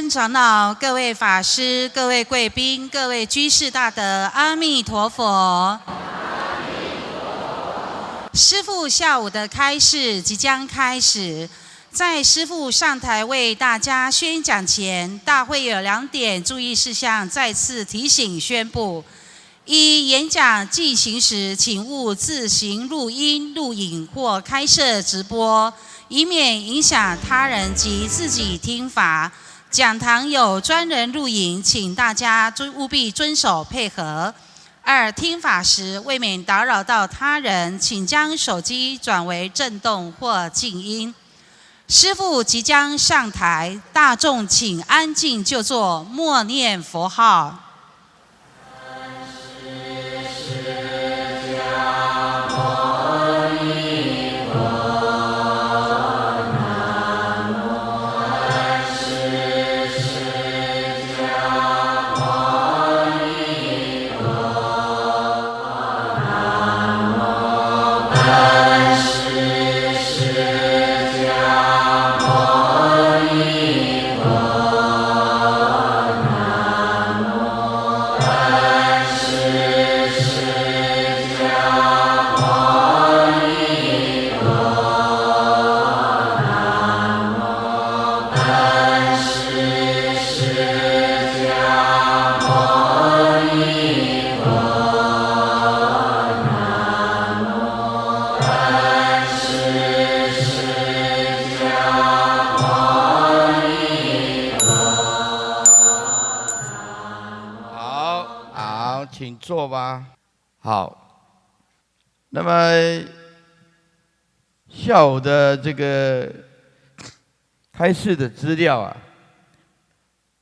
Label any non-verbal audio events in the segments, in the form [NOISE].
诸长老、各位法师、各位贵宾、各位居士，大德阿弥陀佛！阿弥陀佛！师傅下午的开示即将开始，在师傅上台为大家宣讲前，大会有两点注意事项，再次提醒宣布：一、演讲进行时，请勿自行录音、录影或开设直播，以免影响他人及自己听法。讲堂有专人录影，请大家遵务必遵守配合。二听法时，未免打扰到他人，请将手机转为震动或静音。师父即将上台，大众请安静就坐，默念佛号。三世家。下午的这个开示的资料啊，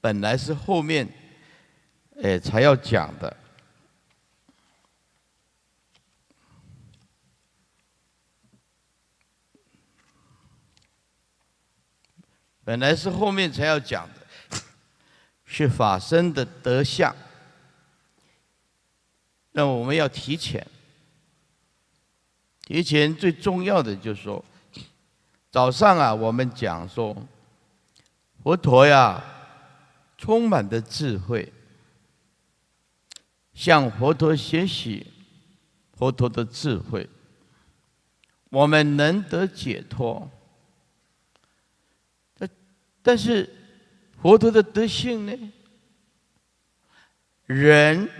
本来是后面哎才要讲的，本来是后面才要讲的，是法身的德相，那我们要提前。提前最重要的就是说，早上啊，我们讲说，佛陀呀，充满的智慧，向佛陀学习，佛陀的智慧，我们能得解脱。但但是，佛陀的德性呢？人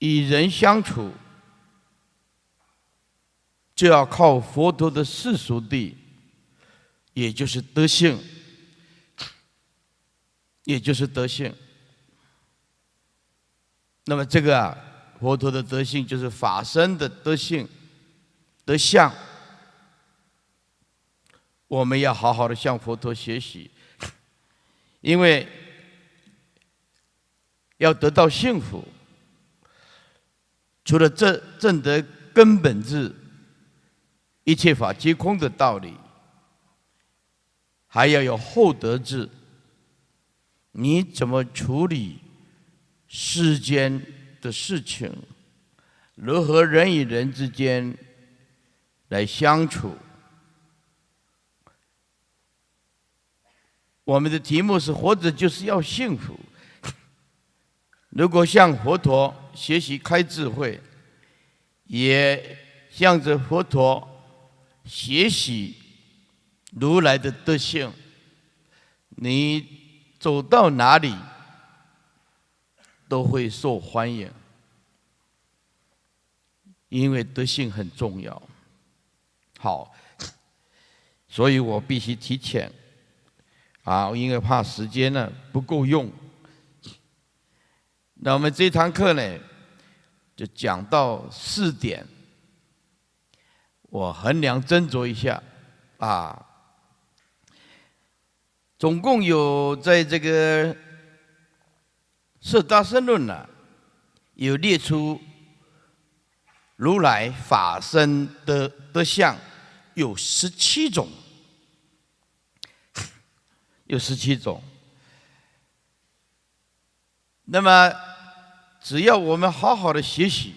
与人相处。就要靠佛陀的世俗地，也就是德性，也就是德性。那么，这个佛陀的德性就是法身的德性、德相。我们要好好的向佛陀学习，因为要得到幸福，除了正正德根本智。一切法皆空的道理，还要有厚德志。你怎么处理世间的事情？如何人与人之间来相处？我们的题目是：活着就是要幸福。如果向佛陀学习开智慧，也向着佛陀。学习如来的德性，你走到哪里都会受欢迎，因为德性很重要。好，所以我必须提前啊，因为怕时间呢不够用。那我们这堂课呢，就讲到四点。我衡量斟酌一下，啊，总共有在这个《色大生论》呢，有列出如来法身的德相，有十七种，[LAUGHS] 有十七种。那么，只要我们好好的学习。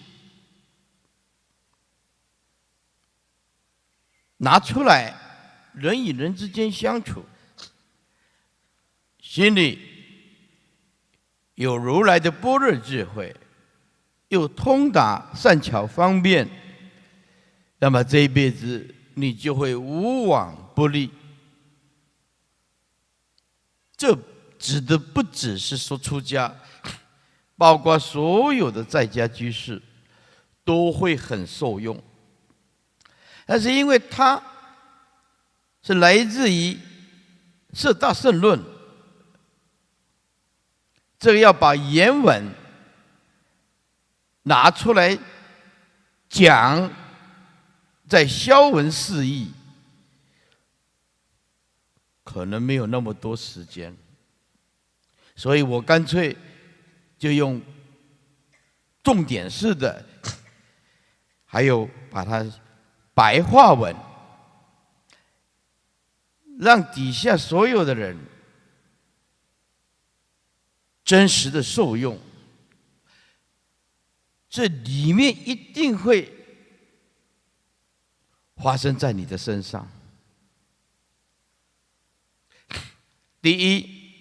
拿出来，人与人之间相处，心里有如来的般若智慧，又通达善巧方便，那么这一辈子你就会无往不利。这指的不只是说出家，[COUGHS] 包括所有的在家居士，都会很受用。但是因为它，是来自于《四大圣论》，这个要把原文拿出来讲，在消文释义，可能没有那么多时间，所以我干脆就用重点式的，还有把它。白话文，让底下所有的人真实的受用，这里面一定会发生在你的身上。第一，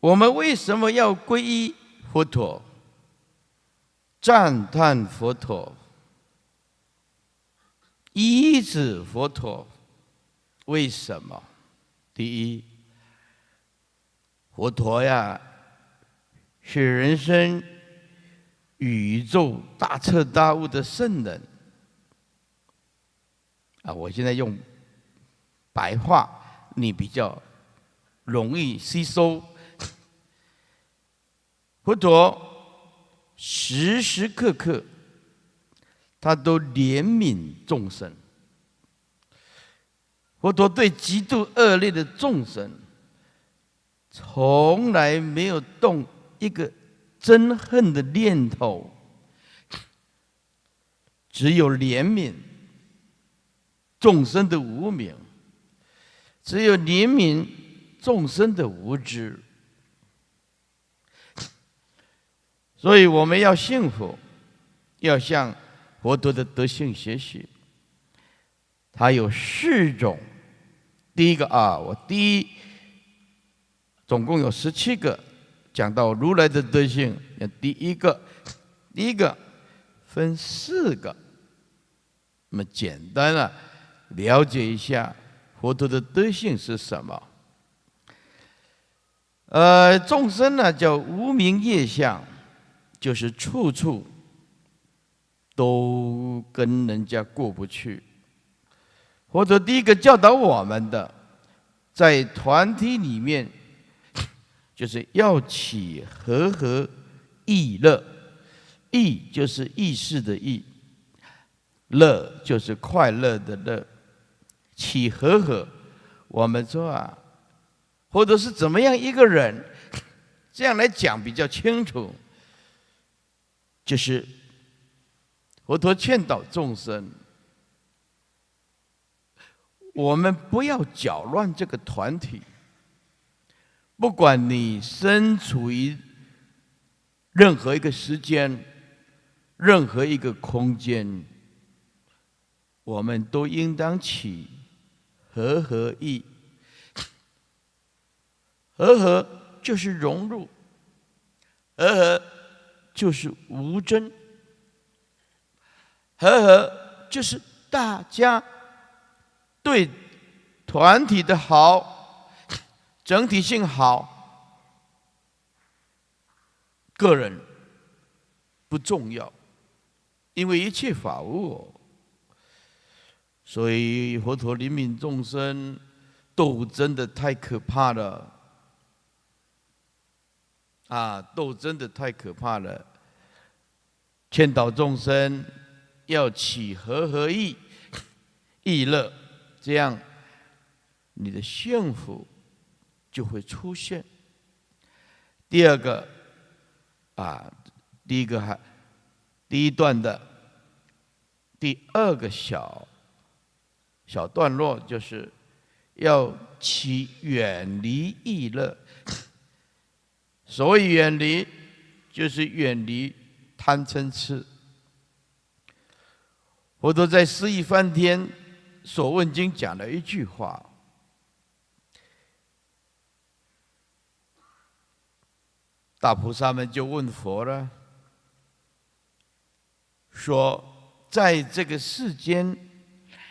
我们为什么要皈依佛陀，赞叹佛陀？一指佛陀，为什么？第一，佛陀呀，是人生宇宙大彻大悟的圣人。啊，我现在用白话，你比较容易吸收。佛陀时时刻刻。他都怜悯众生，佛陀对极度恶劣的众生，从来没有动一个憎恨的念头，只有怜悯众生的无名，只有怜悯众生的无知，所以我们要幸福，要像佛陀的德性学习，它有四种。第一个啊，我第一，总共有十七个讲到如来的德性。那第一个，第一个分四个，那么简单了，了解一下佛陀的德性是什么。呃，众生呢叫无名业相，就是处处。都跟人家过不去，或者第一个教导我们的，在团体里面，就是要起和和意乐，意就是意识的意，乐就是快乐的乐，起和和，我们说啊，或者是怎么样一个人，这样来讲比较清楚，就是。佛陀劝导众生：我们不要搅乱这个团体。不管你身处于任何一个时间、任何一个空间，我们都应当起和合意。和合就是融入，和合就是无争。和和就是大家对团体的好，整体性好，个人不重要，因为一切法我。所以佛陀怜悯众生，斗争的太可怕了，啊，斗争的太可怕了，劝导众生。要起和合意，意乐，这样你的幸福就会出现。第二个啊，第一个还第一段的第二个小小段落，就是要起远离意乐。所谓远离，就是远离贪嗔痴。佛陀在《释意翻天》所问经讲了一句话，大菩萨们就问佛了，说：“在这个世间，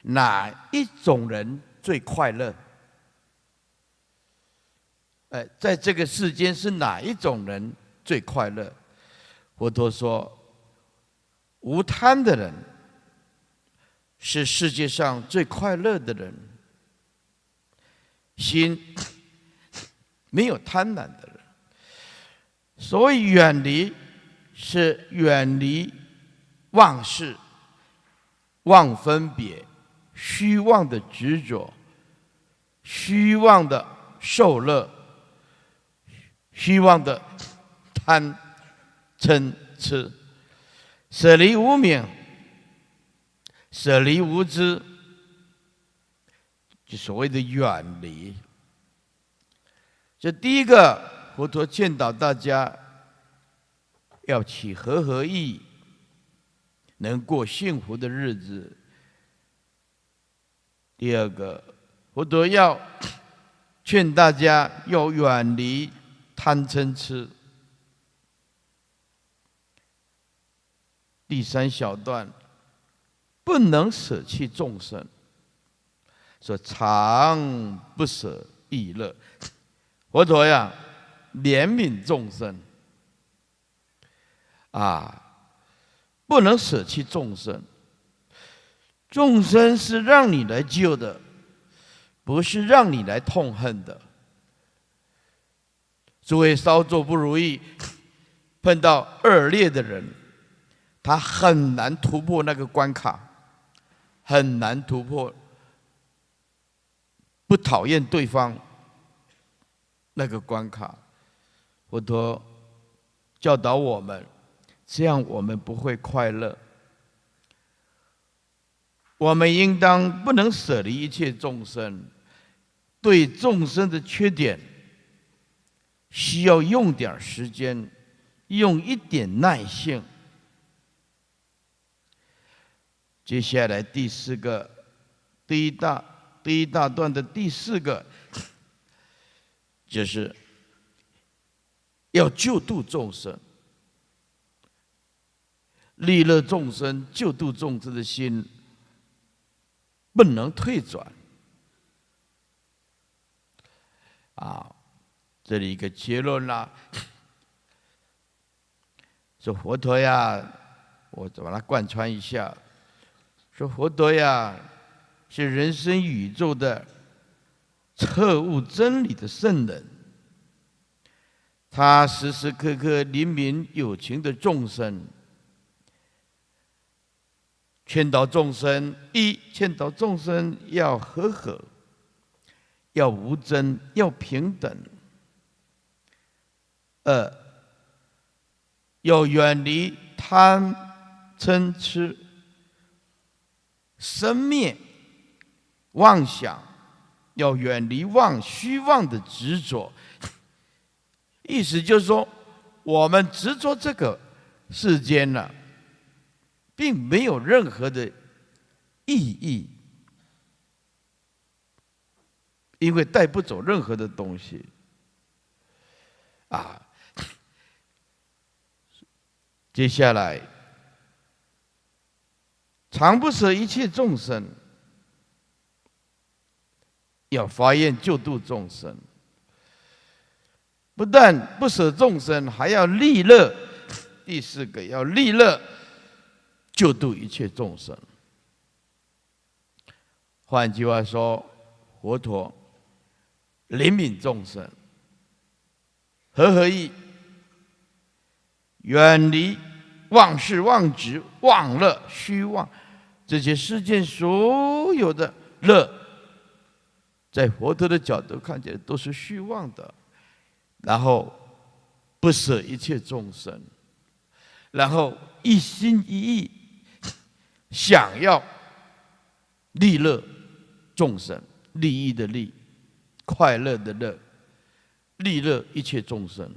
哪一种人最快乐？”哎，在这个世间是哪一种人最快乐？佛陀说：“无贪的人。”是世界上最快乐的人，心没有贪婪的人。所谓远离，是远离妄事、妄分别、虚妄的执着、虚妄的受乐、虚妄的贪嗔痴，舍离无明。舍离无知，就所谓的远离。这第一个，佛陀劝导大家要起和合意，能过幸福的日子。第二个，佛陀要劝大家要远离贪嗔痴。第三小段。不能舍弃众生，说常不舍欲乐，佛陀呀，怜悯众生啊，不能舍弃众生。众生是让你来救的，不是让你来痛恨的。诸位稍作不如意，碰到恶劣的人，他很难突破那个关卡。很难突破，不讨厌对方那个关卡。佛陀教导我们，这样我们不会快乐。我们应当不能舍离一切众生，对众生的缺点，需要用点时间，用一点耐性。接下来第四个第一大第一大段的第四个，就是要救度众生，利乐众生、救度众生的心不能退转。啊，这里一个结论啦，说佛陀呀，我把它贯穿一下。说佛陀呀，是人生宇宙的彻悟真理的圣人，他时时刻刻怜悯有情的众生，劝导众生：一，劝导众生要和合，要无争，要平等；二，要远离贪嗔痴。生灭妄想，要远离妄虚妄的执着。[LAUGHS] 意思就是说，我们执着这个世间呢，并没有任何的意义，因为带不走任何的东西。啊，[LAUGHS] 接下来。常不舍一切众生，要发愿救度众生；不但不舍众生，还要利乐。第四个要利乐，救度一切众生。换句话说，佛陀怜悯众生，和合意，远离妄事、妄执、妄乐、虚妄。这些世间所有的乐，在佛陀的角度看起来都是虚妄的，然后不舍一切众生，然后一心一意想要利乐众生，利益的利，快乐的乐，利乐一切众生，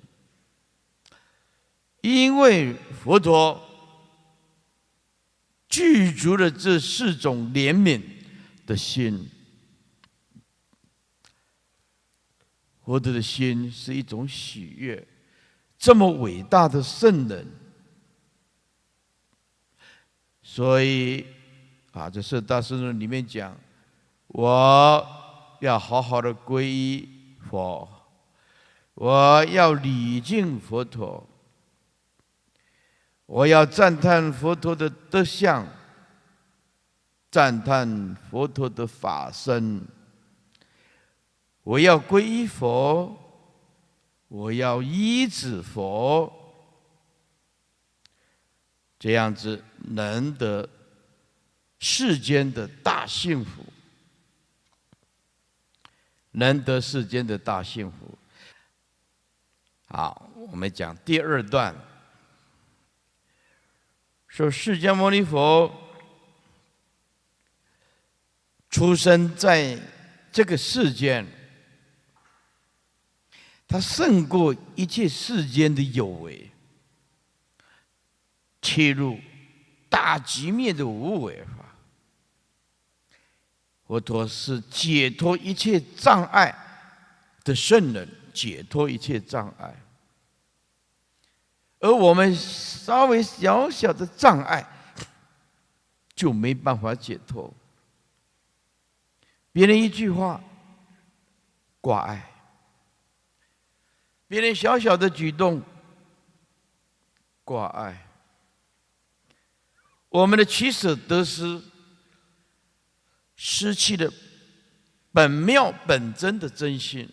因为佛陀。具足了这四种怜悯的心，佛陀的心是一种喜悦。这么伟大的圣人，所以啊，这四大圣人里面讲，我要好好的皈依佛，我要礼敬佛陀。我要赞叹佛陀的德相，赞叹佛陀的法身。我要皈依佛，我要依止佛，这样子能得世间的大幸福，能得世间的大幸福。好，我们讲第二段。说释迦牟尼佛出生在这个世间，他胜过一切世间的有为，切入大局灭的无为法。佛陀是解脱一切障碍的圣人，解脱一切障碍。而我们稍微小小的障碍，就没办法解脱。别人一句话，挂碍；别人小小的举动，挂碍。我们的取舍得失，失去了本妙本真的真心，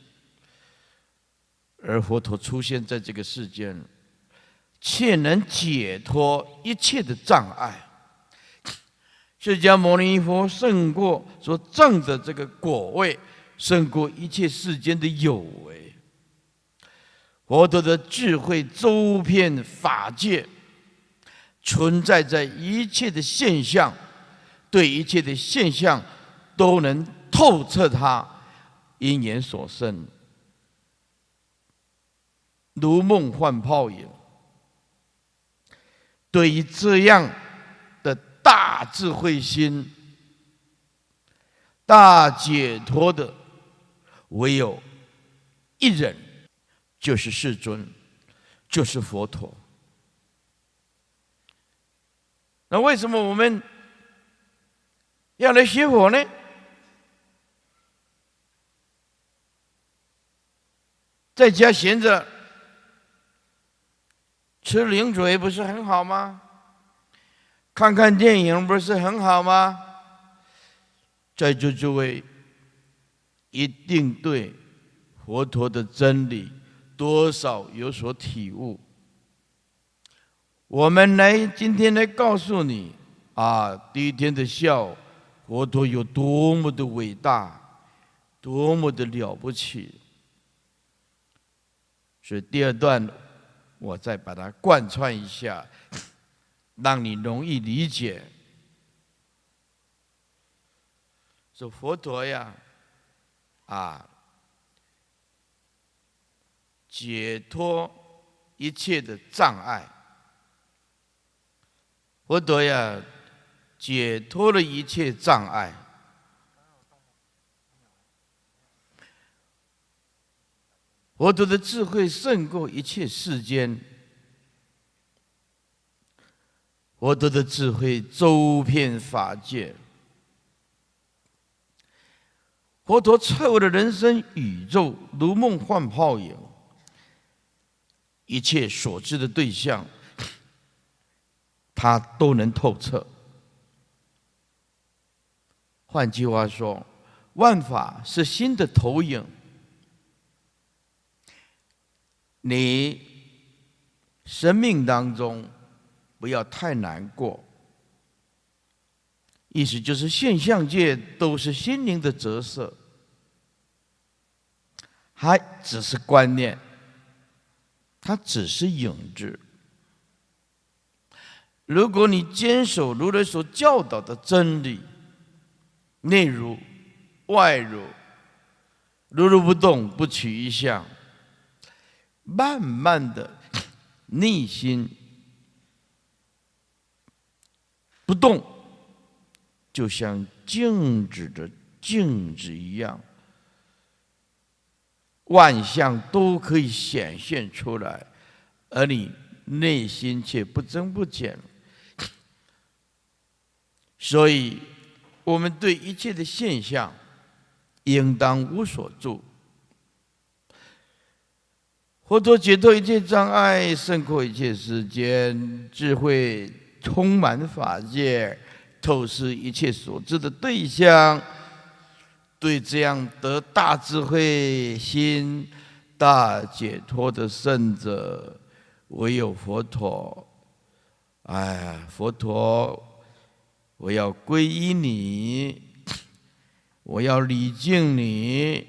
而佛陀出现在这个世间。却能解脱一切的障碍。释迦牟尼佛胜过说证的这个果位，胜过一切世间的有为，获得的智慧周遍法界，存在着一切的现象，对一切的现象都能透彻它，因缘所生，如梦幻泡影。对于这样的大智慧心、大解脱的，唯有一人，就是世尊，就是佛陀。那为什么我们要来学佛呢？在家闲着。吃零嘴不是很好吗？看看电影不是很好吗？在座诸位一定对佛陀的真理多少有所体悟。我们来今天来告诉你啊，第一天的笑，佛陀有多么的伟大，多么的了不起。是第二段我再把它贯穿一下，让你容易理解。说佛陀呀，啊，解脱一切的障碍。佛陀呀，解脱了一切障碍。佛陀的智慧胜过一切世间，佛陀的智慧周遍法界，佛陀彻悟的人生宇宙如梦幻泡影，一切所知的对象，他都能透彻。换句话说，万法是心的投影。你生命当中不要太难过，意思就是现象界都是心灵的折射，还只是观念，它只是影子。如果你坚守如来所教导的真理，内如外如，如如不动，不取一相。慢慢的，内心不动，就像静止的静止一样，万象都可以显现出来，而你内心却不增不减。所以，我们对一切的现象，应当无所住。佛陀解脱一切障碍，胜过一切时间，智慧充满法界，透视一切所知的对象。对这样得大智慧、心大解脱的圣者，唯有佛陀。哎呀，佛陀，我要皈依你，我要礼敬你，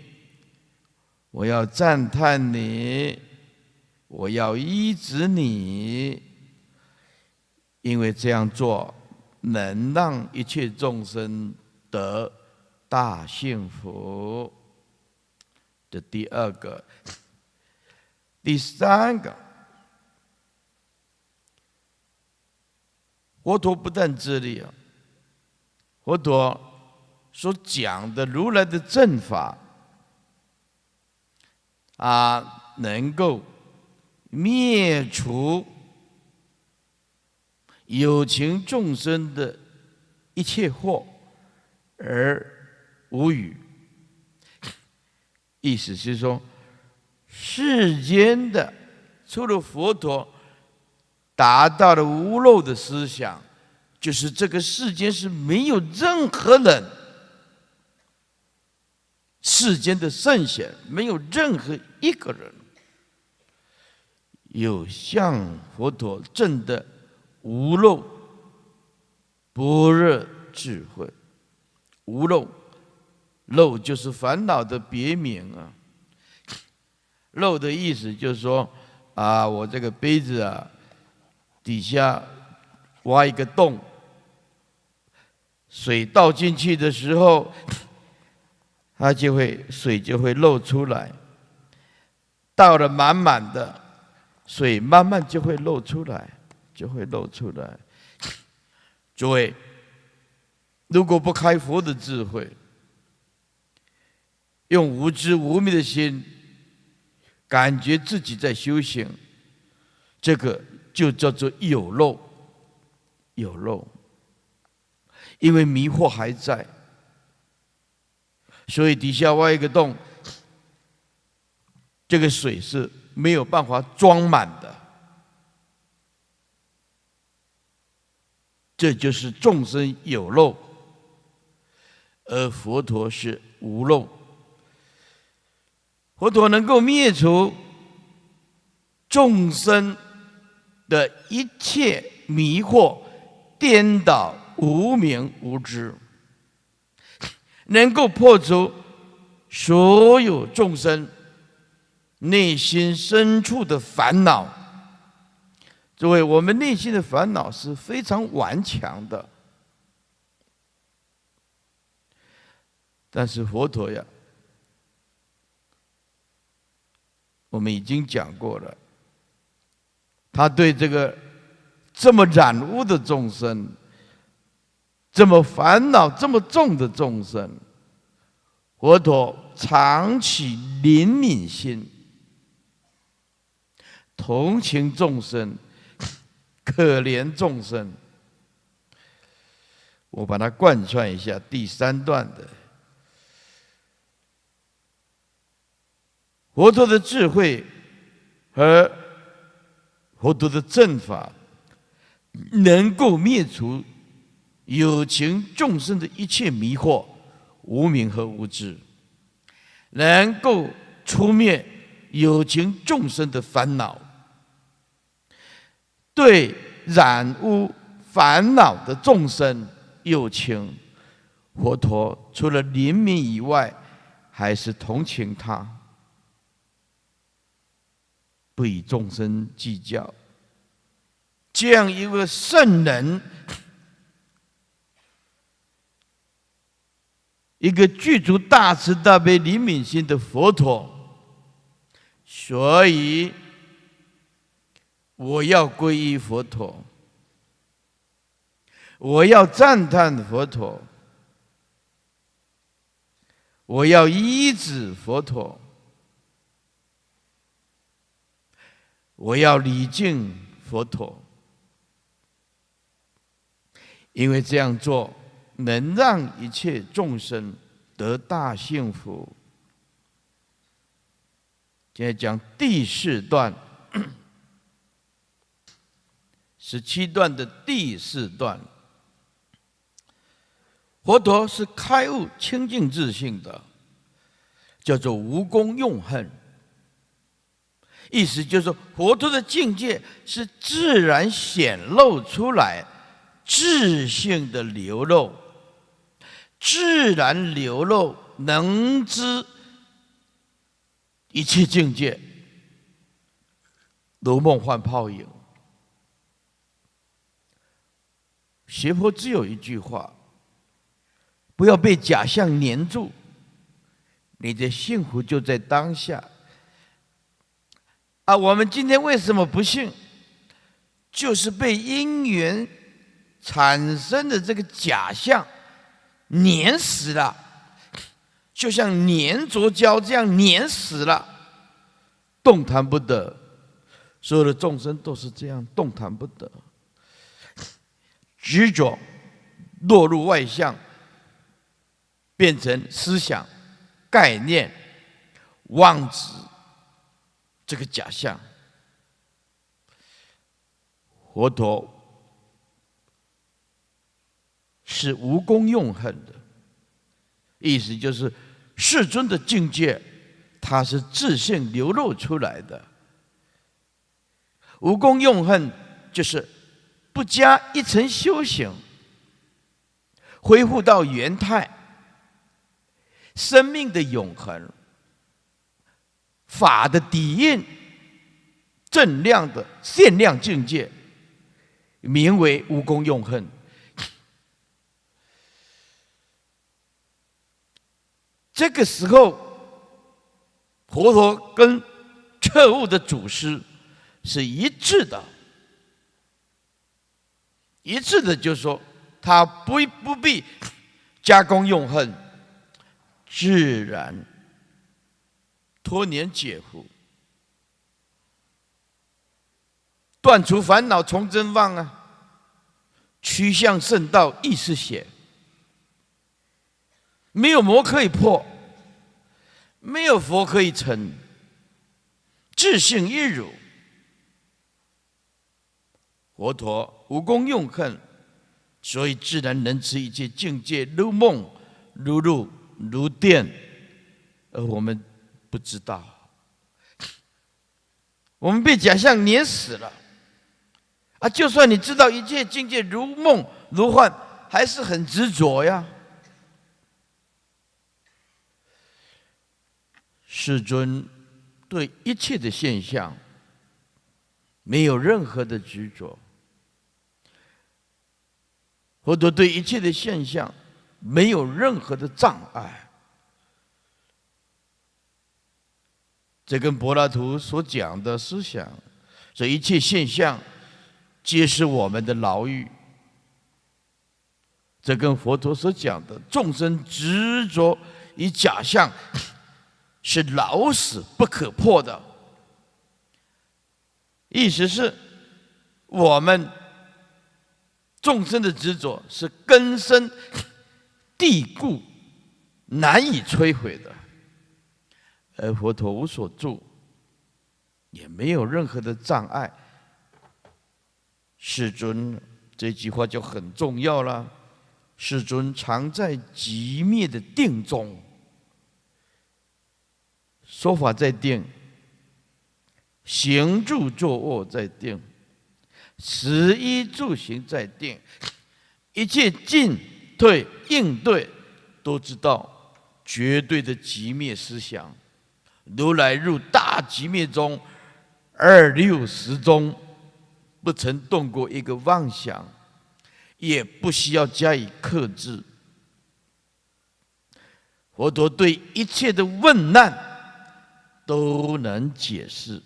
我要赞叹你。我要医治你，因为这样做能让一切众生得大幸福。这第二个，第三个，佛陀不但智力啊，佛陀所讲的如来的正法啊，能够。灭除有情众生的一切祸，而无语。意思是说，世间的除了佛陀达到了无漏的思想，就是这个世间是没有任何人，世间的圣贤没有任何一个人。有向佛陀证的无漏般若智慧，无漏漏就是烦恼的别名啊。漏的意思就是说，啊，我这个杯子啊，底下挖一个洞，水倒进去的时候，它就会水就会漏出来，倒了满满的。水慢慢就会漏出来，就会漏出来。诸位，如果不开佛的智慧，用无知无明的心，感觉自己在修行，这个就叫做有漏，有漏。因为迷惑还在，所以底下挖一个洞，这个水是。没有办法装满的，这就是众生有漏，而佛陀是无漏。佛陀能够灭除众生的一切迷惑、颠倒、无明、无知，能够破除所有众生。内心深处的烦恼，诸位，我们内心的烦恼是非常顽强的。但是佛陀呀，我们已经讲过了，他对这个这么染污的众生，这么烦恼、这么重的众生，佛陀常起怜悯心。同情众生，可怜众生。我把它贯穿一下，第三段的佛陀的智慧和佛陀的正法，能够灭除有情众生的一切迷惑、无明和无知，能够除灭有情众生的烦恼。对染污烦恼的众生又情，佛陀除了怜悯以外，还是同情他，不与众生计较。这样一个圣人，一个具足大慈大悲、灵敏心的佛陀，所以。我要皈依佛陀，我要赞叹佛陀，我要依止佛陀，我要礼敬佛陀，因为这样做能让一切众生得大幸福。现在讲第四段。十七段的第四段，佛陀是开悟清净自性的，叫做无功用恨。意思就是，佛陀的境界是自然显露出来，自性的流露，自然流露能知一切境界，如梦幻泡影。学佛只有一句话：不要被假象黏住，你的幸福就在当下。啊，我们今天为什么不信？就是被因缘产生的这个假象粘死了，就像粘着胶这样粘死了，动弹不得。所有的众生都是这样动弹不得。执着落入外相，变成思想、概念、妄执这个假象。佛陀是无功用恨的，意思就是世尊的境界，他是自信流露出来的。无功用恨就是。不加一层修行，恢复到原态，生命的永恒，法的底蕴，正量的限量境界，名为无功用恨。这个时候，佛陀跟彻悟的祖师是一致的。一致的，就是说，他不不必加工用恨，自然脱年解福，断除烦恼从真妄啊，趋向圣道亦是邪，没有魔可以破，没有佛可以成，自性一如。佛陀无功用恨，所以自然能知一切境界如梦如露如电，而我们不知道，[LAUGHS] 我们被假象碾死了。啊，就算你知道一切境界如梦如幻，还是很执着呀。世尊对一切的现象没有任何的执着。佛陀对一切的现象没有任何的障碍，这跟柏拉图所讲的思想，这一切现象皆是我们的牢狱。这跟佛陀所讲的众生执着与假象是老死不可破的，意思是，我们。众生的执着是根深蒂固、难以摧毁的，而佛陀无所住，也没有任何的障碍。世尊这句话就很重要了。世尊常在极灭的定中，说法在定，行住坐卧在定。食衣住行在定，一切进退应对都知道，绝对的极灭思想。如来入大极灭中二六十中，不曾动过一个妄想，也不需要加以克制。佛陀对一切的问难都能解释。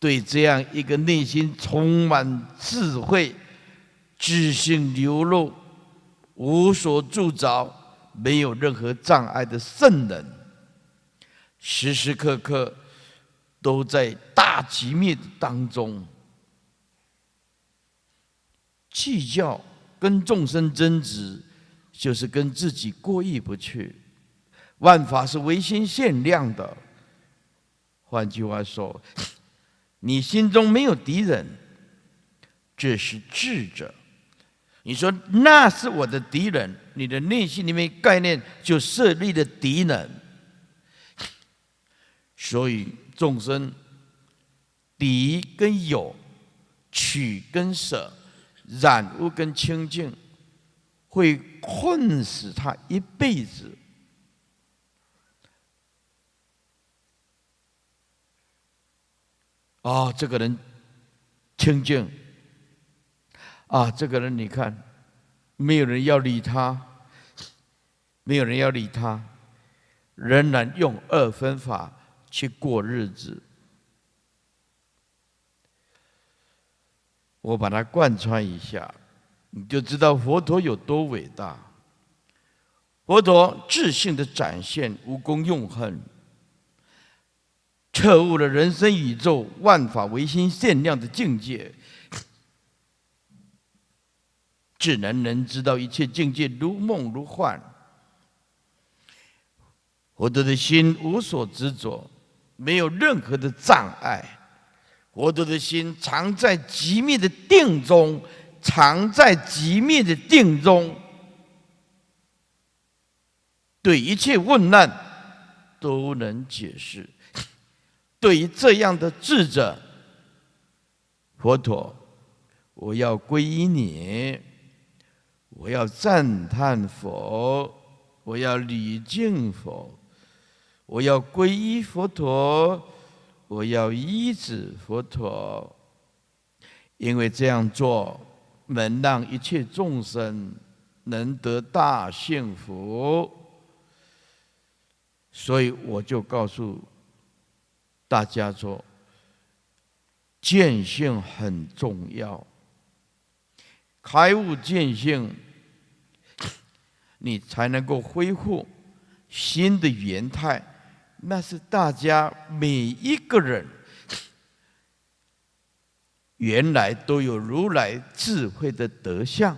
对这样一个内心充满智慧、自性流露、无所住着、没有任何障碍的圣人，时时刻刻都在大极灭当中计较，跟众生争执，就是跟自己过意不去。万法是唯心限量的，换句话说。你心中没有敌人，这是智者。你说那是我的敌人，你的内心里面概念就设立了敌人，所以众生敌跟友、取跟舍、染污跟清净，会困死他一辈子。啊，这个人清净。啊，这个人你看，没有人要理他，没有人要理他，仍然用二分法去过日子。我把它贯穿一下，你就知道佛陀有多伟大。佛陀自信的展现无功用恨。彻悟了人生宇宙万法唯心限量的境界，智能能知道一切境界如梦如幻。佛陀的心无所执着，没有任何的障碍。佛陀的心常在极密的定中，常在极密的定中，对一切问难都能解释。对于这样的智者，佛陀，我要皈依你，我要赞叹佛，我要礼敬佛，我要皈依佛陀，我要依止佛陀，因为这样做能让一切众生能得大幸福，所以我就告诉。大家说，见性很重要，开悟见性，你才能够恢复新的原态。那是大家每一个人原来都有如来智慧的德相，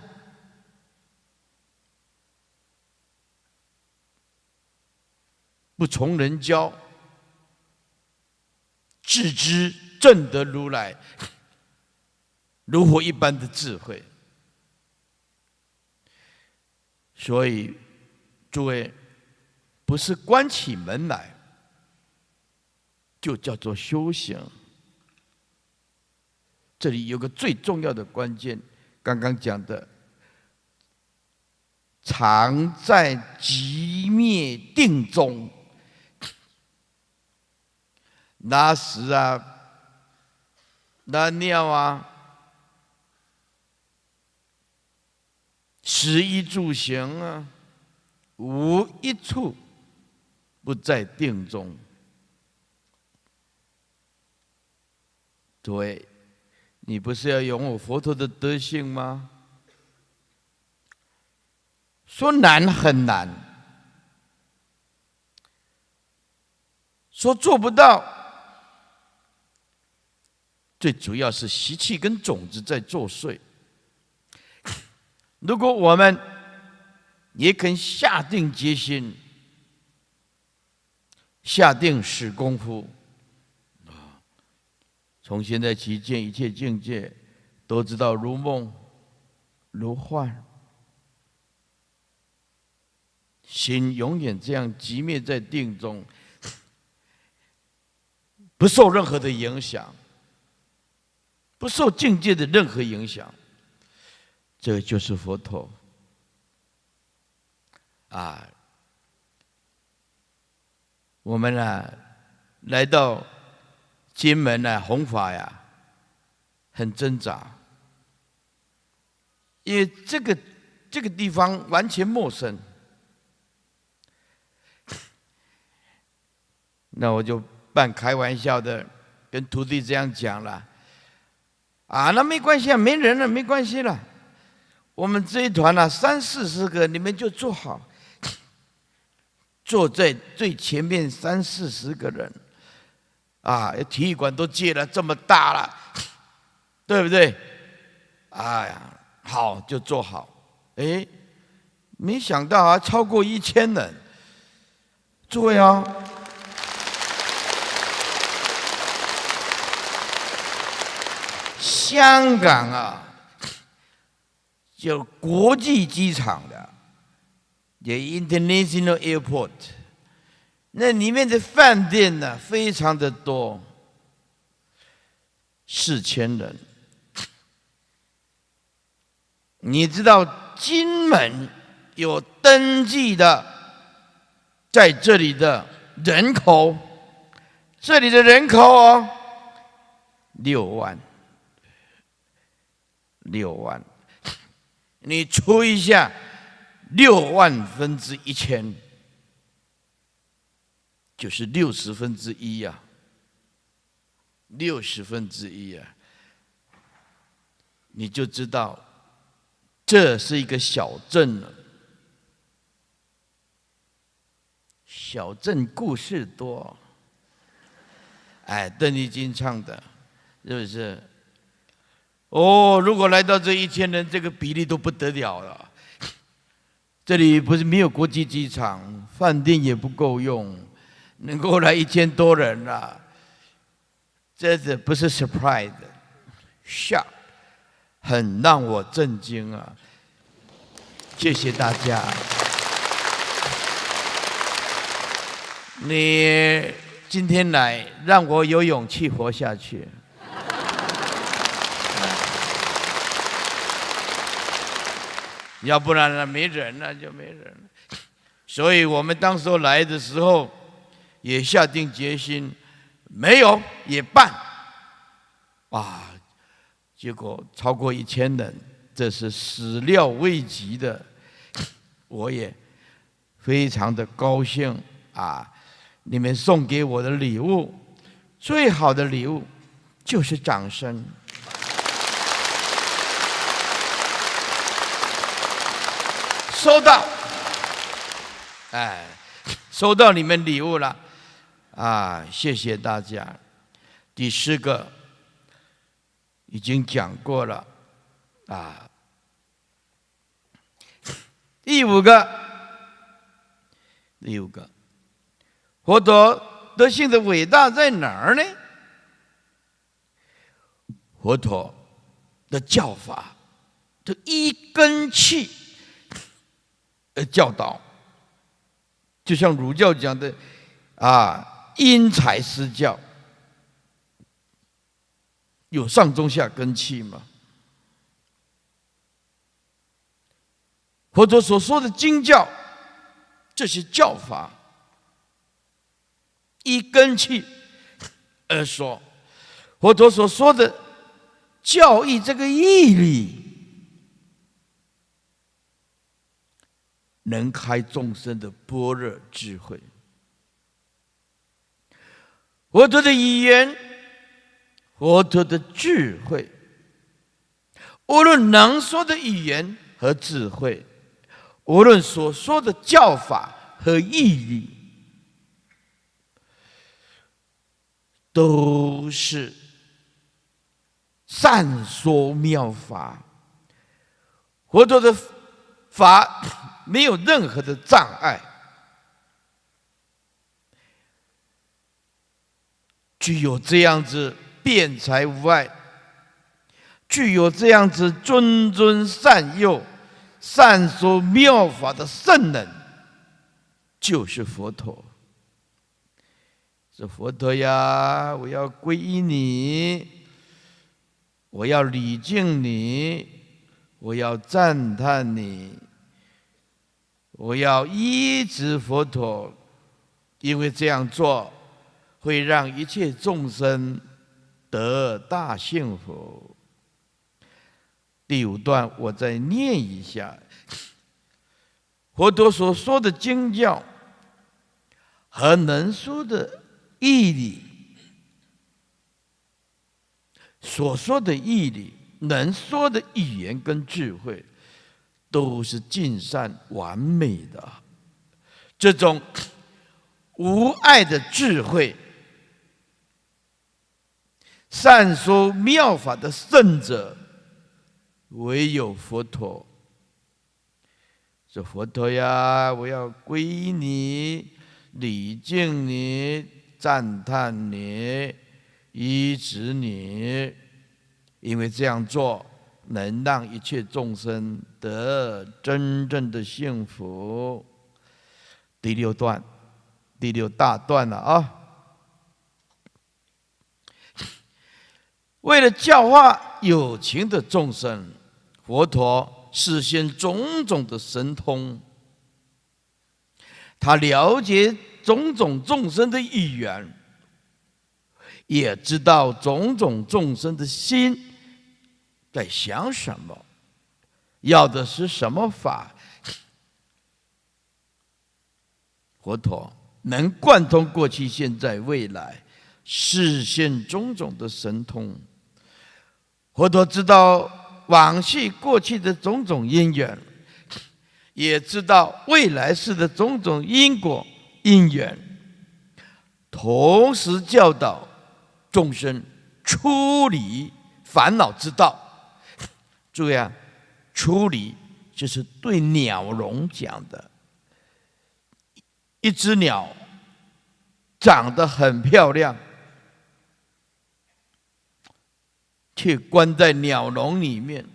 不从人教。自知正得如来，如火一般的智慧。所以，诸位不是关起门来就叫做修行。这里有个最重要的关键，刚刚讲的，常在寂灭定中。拉屎啊，拉尿啊，食衣住行啊，无一处不在定中。对，你不是要拥我佛陀的德性吗？说难很难，说做不到。最主要是习气跟种子在作祟。[COUGHS] 如果我们也肯下定决心，下定死功夫，啊，从现在起见一切境界，都知道如梦如幻，心永远这样寂灭在定中，[COUGHS] 不受任何的影响。不受境界的任何影响，这就是佛陀。啊，我们呢来到金门呢弘法呀，很挣扎，因为这个这个地方完全陌生。[LAUGHS] 那我就半开玩笑的跟徒弟这样讲了。啊，那没关系啊，没人了，没关系了。我们这一团呢，三四十个，你们就坐好，[SNIFFS] 坐在最前面三四十个人，啊，体育馆都借了这么大了，[SNIFFS] 对不对？哎呀，好，就坐好。哎，没想到啊，超过一千人，诸位啊。香港啊，就国际机场的，也 international airport，那里面的饭店呢，非常的多，四千人。你知道金门有登记的在这里的人口，这里的人口哦，六万。六万，[LAUGHS] 你除一下，六万分之一千，就是六十分之一呀，六十分之一呀，你就知道这是一个小镇了。小镇故事多，哎，邓丽君唱的，是不是？哦，如果来到这一千人，这个比例都不得了了。[LAUGHS] 这里不是没有国际机场，饭店也不够用，能够来一千多人啊，真的不是 surprise，shock，很让我震惊啊。谢谢大家。你今天来，让我有勇气活下去。要不然呢？没人，了就没人了。所以我们当时候来的时候，也下定决心，没有也办。啊，结果超过一千人，这是始料未及的，我也非常的高兴啊！你们送给我的礼物，最好的礼物就是掌声。收到，哎，收到你们礼物了，啊，谢谢大家。第四个已经讲过了，啊，第五个，第五个，佛陀德性的伟大在哪儿呢？佛陀的教法的一根气。呃，教导，就像儒教讲的，啊，因材施教，有上中下根器吗？佛陀所说的经教，这些教法，依根器而说；佛陀所说的教义，这个义理。能开众生的般若智慧，佛陀的语言，佛陀的智慧，无论能说的语言和智慧，无论所说的教法和意义，都是善说妙法，佛陀的法。没有任何的障碍，具有这样子辩才无碍，具有这样子尊尊善诱、善说妙法的圣人，就是佛陀。是佛陀呀！我要皈依你，我要礼敬你，我要赞叹你。我要医治佛陀，因为这样做会让一切众生得大幸福。第五段，我再念一下：佛陀所说的经教和能说的义理，所说的义理，能说的语言跟智慧。都是尽善完美的，这种无爱的智慧，善说妙法的圣者，唯有佛陀。说佛陀呀，我要皈依你，礼敬你，赞叹你，依止你，因为这样做。能让一切众生得真正的幸福。第六段，第六大段了啊！[COUGHS] 为了教化有情的众生，佛陀实现种种的神通。他了解种种众生的意愿。也知道种种众生的心。在想什么？要的是什么法？佛陀能贯通过去、现在、未来，实现种种的神通。佛陀知道往昔过去的种种因缘，也知道未来世的种种因果因缘，同时教导众生出离烦恼之道。注意啊，处理就是对鸟笼讲的。一只鸟长得很漂亮，却关在鸟笼里面。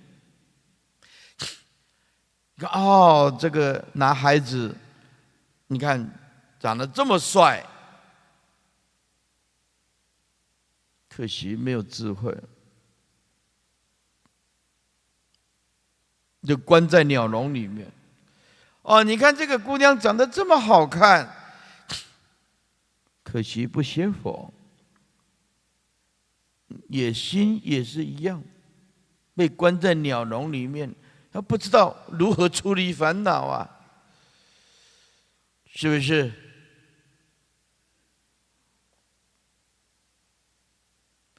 看哦，这个男孩子，你看长得这么帅，可惜没有智慧。就关在鸟笼里面，哦，你看这个姑娘长得这么好看，可惜不幸福。野心也是一样，被关在鸟笼里面，她不知道如何处理烦恼啊，是不是？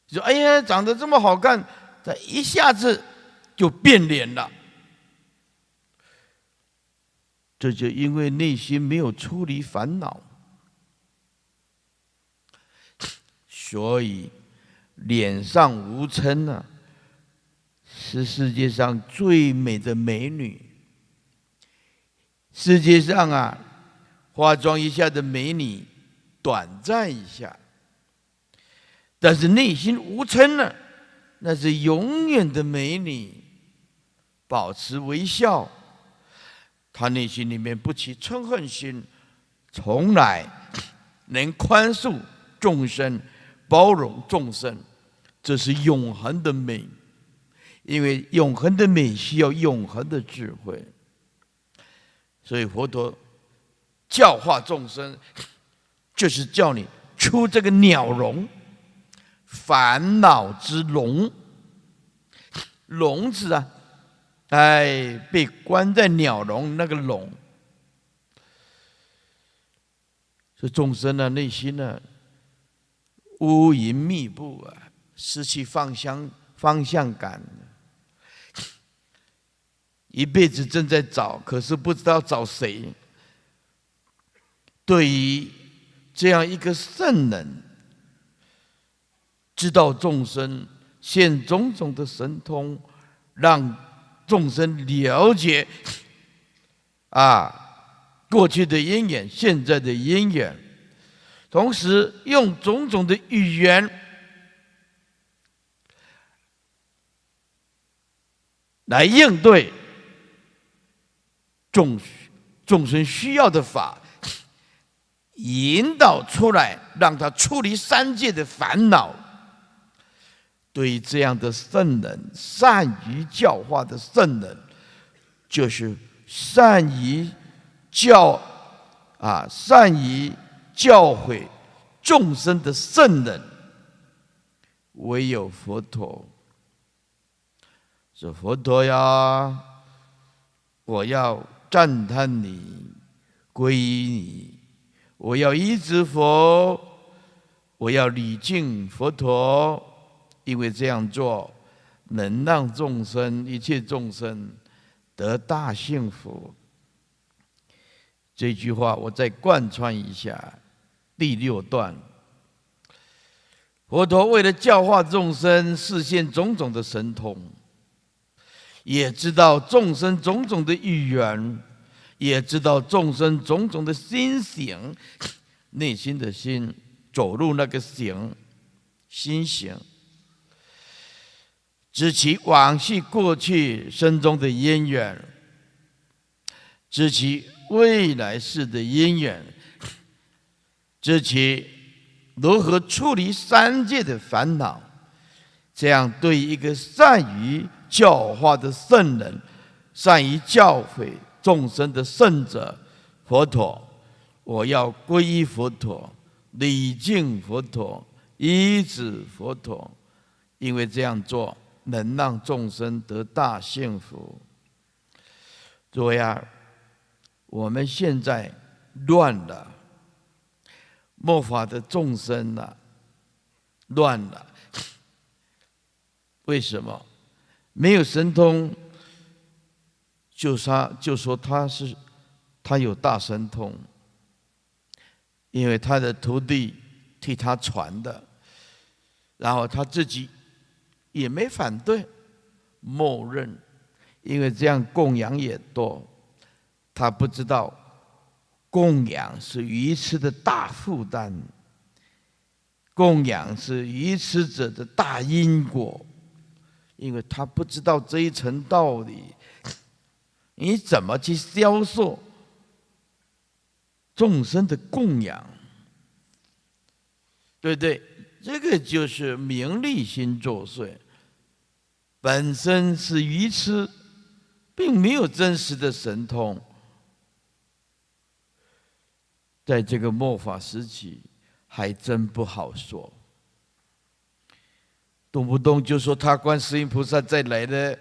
说哎呀，长得这么好看，她一下子就变脸了。这就因为内心没有处离烦恼，所以脸上无嗔呢，是世界上最美的美女。世界上啊，化妆一下的美女短暂一下，但是内心无嗔呢，那是永远的美女，保持微笑。他内心里面不起嗔恨心，从来能宽恕众生、包容众生，这是永恒的美。因为永恒的美需要永恒的智慧，所以佛陀教化众生，就是叫你出这个鸟笼、烦恼之笼、笼子啊。哎，被关在鸟笼，那个笼，是众生啊，内心啊，乌云密布啊，失去方向方向感，[COUGHS] 一辈子正在找，可是不知道找谁。对于这样一个圣人，知道众生现种种的神通，让。众生了解啊，过去的因缘，现在的因缘，同时用种种的语言来应对众众生需要的法，引导出来，让他处离三界的烦恼。对这样的圣人，善于教化的圣人，就是善于教啊，善于教诲众生的圣人，唯有佛陀。说佛陀呀，我要赞叹你，皈依你，我要依止佛，我要礼敬佛陀。因为这样做能让众生一切众生得大幸福。这句话我再贯穿一下，第六段，佛陀为了教化众生，示现种种的神通，也知道众生种种的语言，也知道众生种种的心形，内心的心走路那个行，心行。知其往昔过去生中的因缘，知其未来世的因缘，知其如何处理三界的烦恼。这样，对一个善于教化的圣人，善于教诲众生的圣者佛陀，我要皈依佛陀，礼敬佛陀，依止佛陀，因为这样做。能让众生得大幸福。这啊，我们现在乱了，末法的众生呢，乱了。[COUGHS] 为什么？没有神通，就他就说他是他有大神通，因为他的徒弟替他传的，然后他自己。也没反对，默认，因为这样供养也多，他不知道供养是愚痴的大负担，供养是愚痴者的大因果，因为他不知道这一层道理，你怎么去销售众生的供养？对对，这个就是名利心作祟。本身是愚痴，并没有真实的神通。在这个末法时期，还真不好说。动不动就说他观世音菩萨再来的，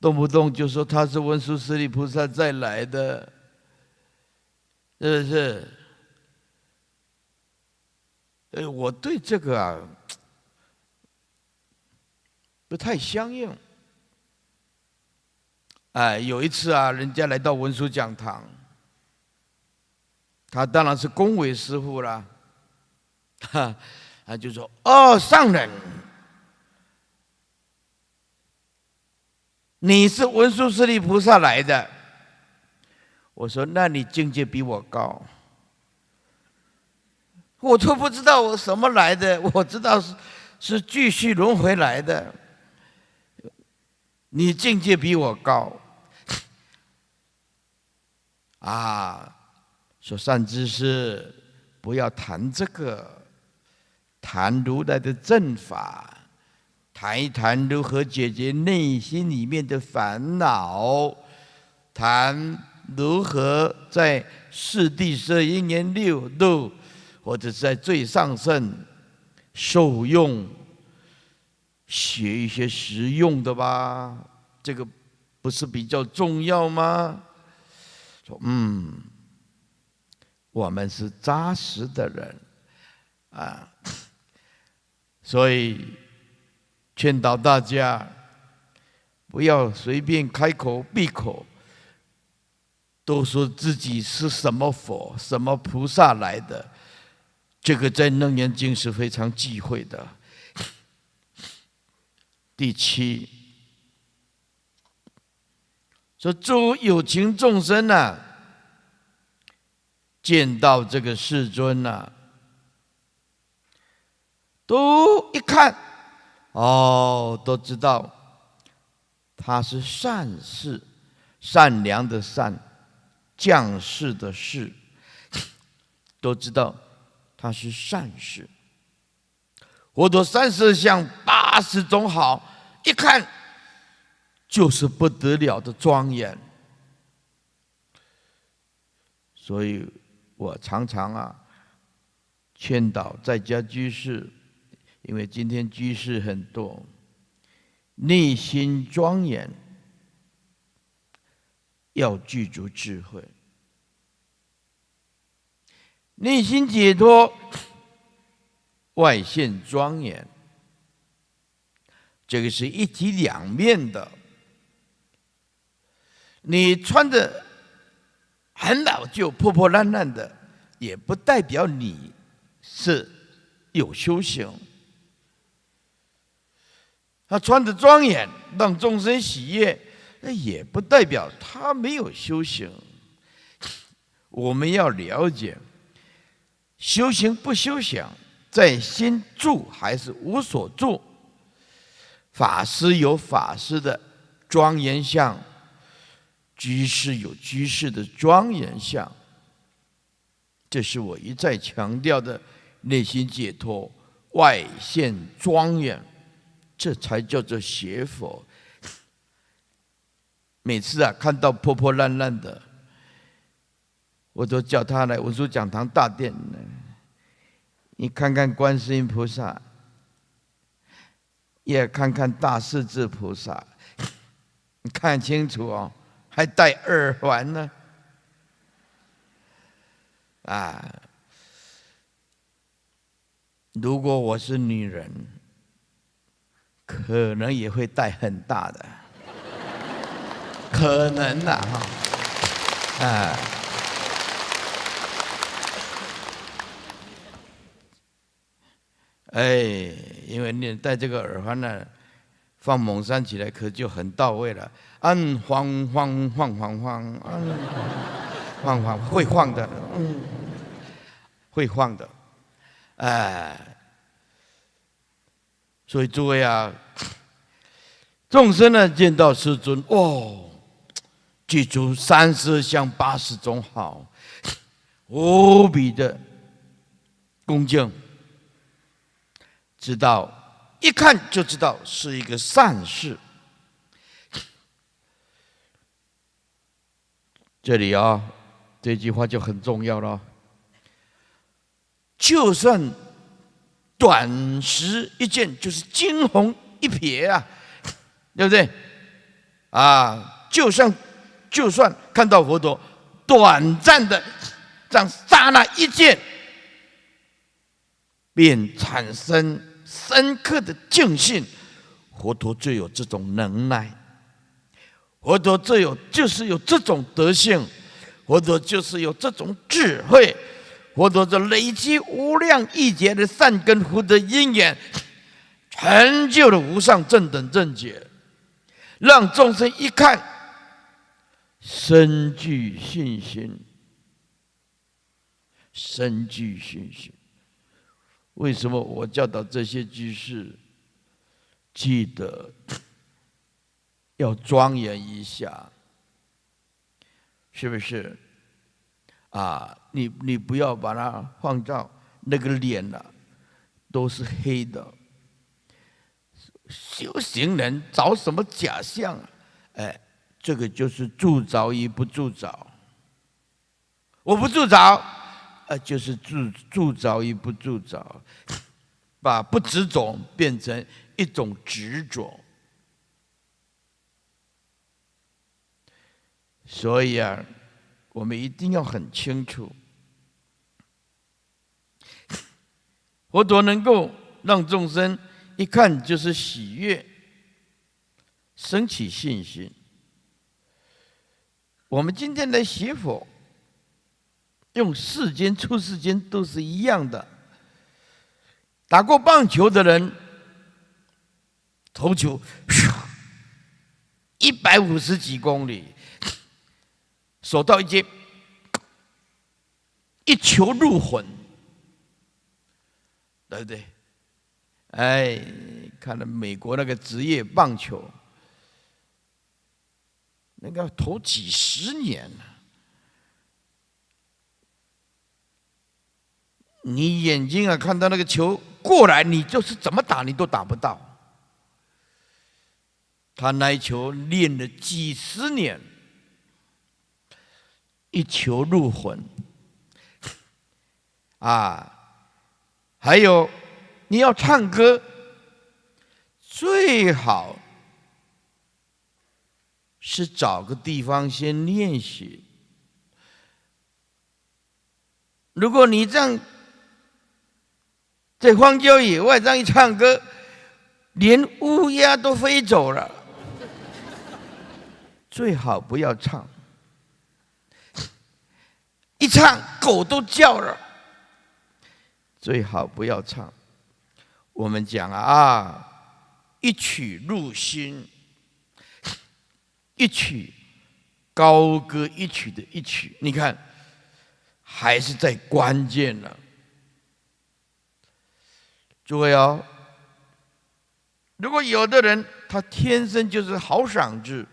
动不动就说他是文殊师利菩萨再来的，是不是？哎，我对这个啊。不太相应。哎，有一次啊，人家来到文殊讲堂，他当然是恭维师傅啦，哈，[LAUGHS] 就说：“哦，上人，你是文殊师利菩萨来的。”我说：“那你境界比我高，我都不知道我什么来的。我知道是是继续轮回来的。”你境界比我高，[LAUGHS] 啊！说善知识，不要谈这个，谈如来的正法，谈一谈如何解决内心里面的烦恼，谈如何在四地色一缘六度，或者在最上圣受用。学一些实用的吧，这个不是比较重要吗？说嗯，我们是扎实的人啊，所以劝导大家不要随便开口闭口都说自己是什么佛、什么菩萨来的，这个在《楞严经》是非常忌讳的。第七，说诸有情众生呐，见到这个世尊呐，都一看，哦，都知道他是善士，善良的善，将士的士，[LAUGHS] 都知道他是善士。佛陀三十相八十种好。一看，就是不得了的庄严。所以我常常啊，劝导在家居士，因为今天居士很多，内心庄严，要具足智慧，内心解脱，外现庄严。这个是一体两面的。你穿的很老旧、破破烂烂的，也不代表你是有修行；他穿着庄严，让众生喜悦，那也不代表他没有修行。我们要了解，修行不修行，在心住还是无所住。法师有法师的庄严相，居士有居士的庄严相。这是我一再强调的：内心解脱，外现庄严，这才叫做邪佛。每次啊，看到破破烂烂的，我都叫他来文殊讲堂大殿呢。你看看观世音菩萨。也看看大势至菩萨，你看清楚哦，还戴耳环呢。啊，如果我是女人，可能也会戴很大的，可能呐，哈，啊。哎，因为你戴这个耳环呢，放蒙山起来可就很到位了。嗯，晃晃晃晃晃，嗯，晃晃会晃的，嗯，会晃的，哎，所以诸位啊，众生呢见到世尊哦，具足三十相八十种好，无比的恭敬。知道，一看就知道是一个善事。这里啊，这句话就很重要了。就算短时一见，就是惊鸿一瞥啊，对不对？啊，就算就算看到佛陀，短暂的，这样刹那一见，便产生。深刻的敬信，佛陀最有这种能耐。佛陀最有就是有这种德性，佛陀就是有这种智慧，佛陀这累积无量亿劫的善根福德因缘，成就了无上正等正觉，让众生一看，深具信心，深具信心。为什么我教导这些居士，记得要庄严一下？是不是？啊，你你不要把它放到那个脸呐，都是黑的。修行人找什么假象？哎，这个就是助着与不助着。我不助着。就是铸铸造与不铸造，把不执着变成一种执着，所以啊，我们一定要很清楚，佛陀能够让众生一看就是喜悦，升起信心。我们今天的习佛。用世间出世间都是一样的。打过棒球的人，投球，一百五十几公里，手到一接，一球入魂，对不对？哎，看了美国那个职业棒球，那个投几十年呢。你眼睛啊看到那个球过来，你就是怎么打你都打不到。他那球练了几十年，一球入魂。[LAUGHS] 啊，还有你要唱歌，最好是找个地方先练习。如果你这样。在荒郊野外，这样一唱歌，连乌鸦都飞走了。最好不要唱，一唱狗都叫了。最好不要唱。我们讲啊，一曲入心，一曲高歌，一曲的一曲，你看，还是在关键了。位哦，如果有的人他天生就是好嗓子，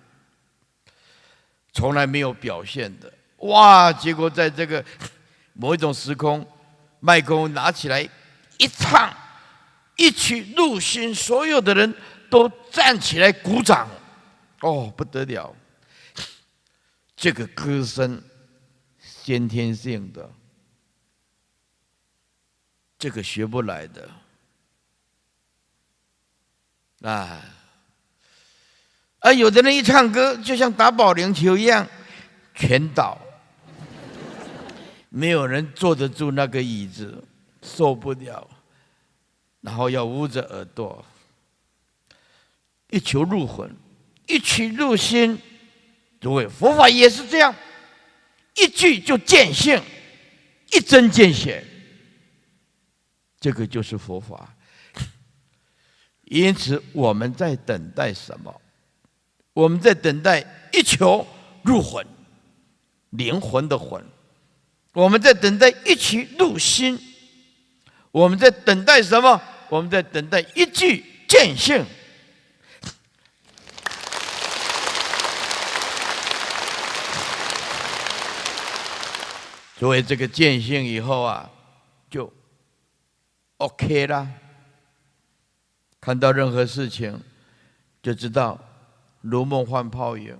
从来没有表现的哇，结果在这个 [LAUGHS] 某一种时空，麦克风拿起来一唱，一曲入心，所有的人都站起来鼓掌，哦，不得了，这个歌声先天性的，这个学不来的。啊！而有的人一唱歌，就像打保龄球一样，全倒，没有人坐得住那个椅子，受不了，然后要捂着耳朵，一求入魂，一曲入心。诸位，佛法也是这样，一句就见性，一针见血，这个就是佛法。因此，我们在等待什么？我们在等待一球入魂，灵魂的魂；我们在等待一曲入心；我们在等待什么？我们在等待一句见性。所以，这个见性以后啊，就 OK 了。看到任何事情，就知道如梦幻泡影。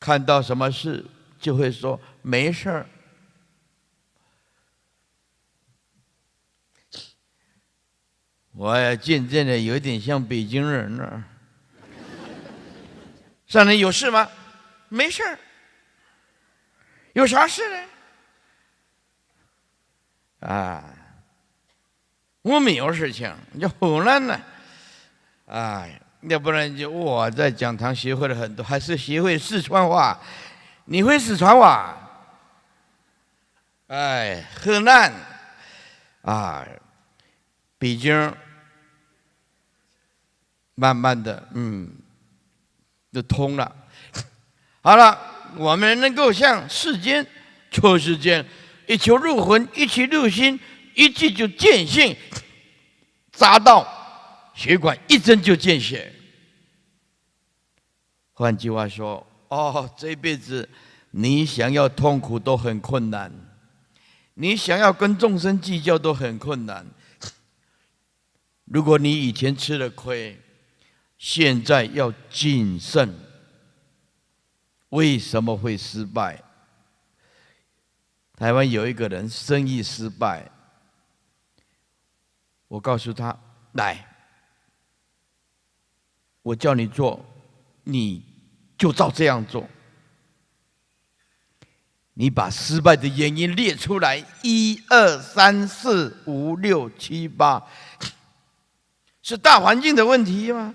看到什么事，就会说没事儿。我也渐渐的有点像北京人了。[LAUGHS] 上人有事吗？没事儿。有啥事呢？啊。我没有事情，就河南的，哎，要不然就我在讲堂学会了很多，还是学会四川话。你会四川话？哎，河南，啊，北京，慢慢的，嗯，就通了。好了，我们能够向世间求世间，一求入魂，一求入心。一剂就见血，扎到血管；一针就见血。换句话说，哦，这辈子你想要痛苦都很困难，你想要跟众生计较都很困难。如果你以前吃了亏，现在要谨慎。为什么会失败？台湾有一个人生意失败。我告诉他：“来，我叫你做，你就照这样做。你把失败的原因列出来，一二三四五六七八，是大环境的问题吗？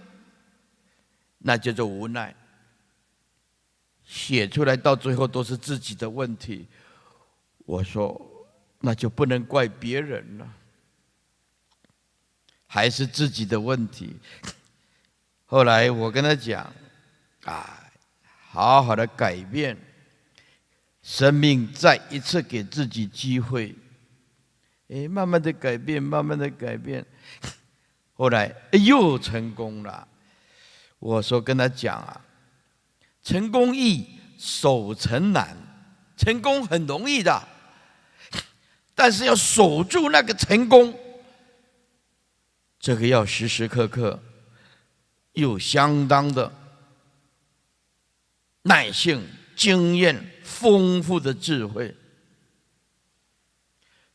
那叫做无奈。写出来到最后都是自己的问题。我说，那就不能怪别人了。”还是自己的问题。后来我跟他讲：“啊，好好的改变，生命再一次给自己机会。哎，慢慢的改变，慢慢的改变。后来又成功了。我说跟他讲啊，成功易，守成难。成功很容易的，但是要守住那个成功。”这个要时时刻刻有相当的耐性、经验、丰富的智慧。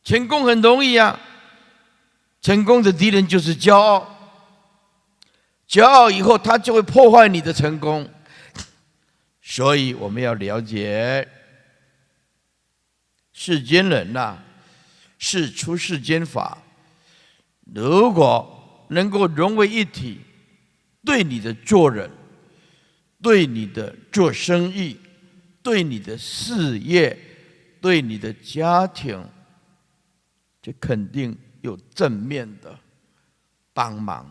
成功很容易啊，成功的敌人就是骄傲，骄傲以后他就会破坏你的成功。所以我们要了解，世间人呐，是出世间法。如果能够融为一体，对你的做人，对你的做生意，对你的事业，对你的家庭，这肯定有正面的帮忙。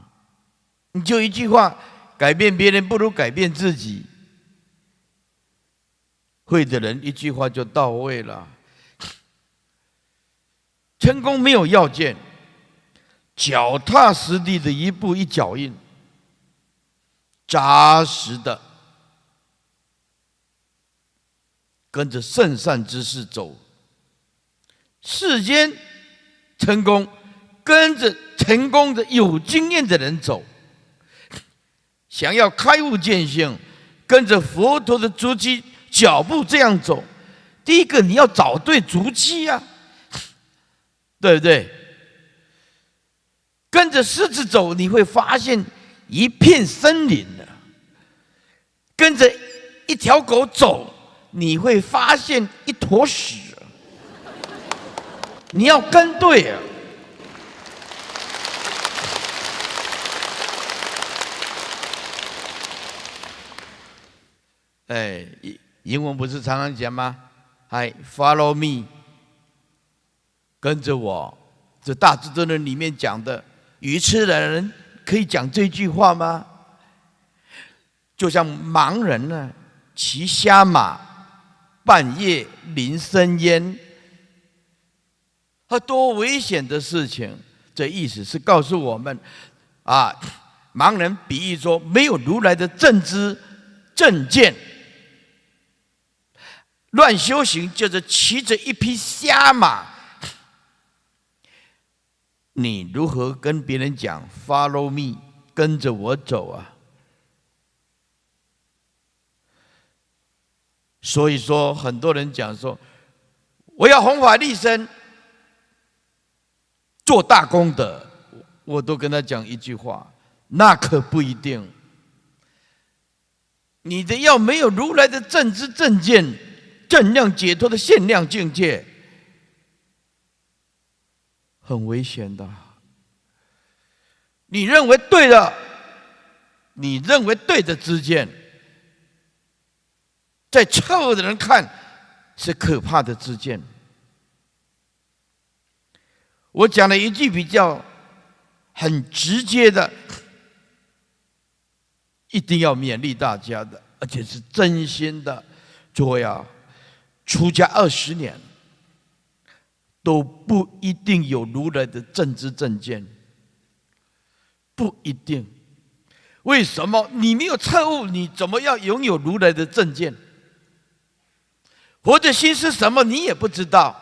你就一句话：改变别人不如改变自己。会的人一句话就到位了。成功没有要件。脚踏实地的一步一脚印，扎实的跟着圣善之事走。世间成功，跟着成功的有经验的人走。想要开悟见性，跟着佛陀的足迹脚步这样走。第一个，你要找对足迹呀，对不对？跟着狮子走，你会发现一片森林了；跟着一条狗走，你会发现一坨屎。你要跟对。哎，英文不是常常讲吗嗨 follow me，跟着我。这《大智尊论里面讲的。愚痴的人可以讲这句话吗？就像盲人呢，骑瞎马，半夜临深烟，他多危险的事情。这意思是告诉我们，啊，盲人比喻说没有如来的正知正见，乱修行就是骑着一匹瞎马。你如何跟别人讲 “Follow me”，跟着我走啊？所以说，很多人讲说：“我要弘法利生，做大功德。”我都跟他讲一句话：“那可不一定。”你的要没有如来的正知正见、正量解脱的限量境界。很危险的，你认为对的，你认为对的之见，在错误的人看是可怕的之见。我讲了一句比较很直接的，一定要勉励大家的，而且是真心的，说呀，出家二十年。都不一定有如来的正知正见，不一定。为什么你没有彻悟，你怎么要拥有如来的正见？佛的心是什么，你也不知道。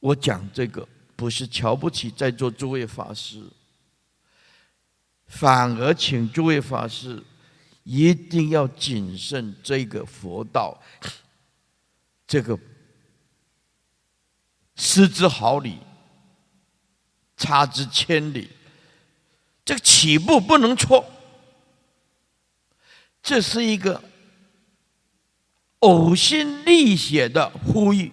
我讲这个不是瞧不起在座诸位法师，反而请诸位法师一定要谨慎这个佛道，这个。失之毫厘，差之千里。这个起步不能错，这是一个呕心沥血的呼吁，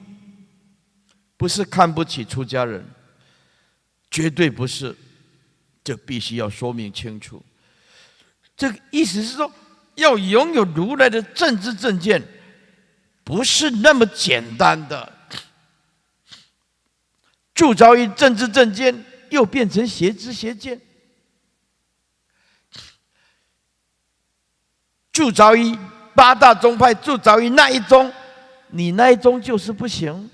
不是看不起出家人，绝对不是，这必须要说明清楚。这个意思是说，要拥有如来的正知正见，不是那么简单的。铸造于正知正见，又变成邪知邪见。铸造于八大宗派，铸造于那一宗，你那一宗就是不行。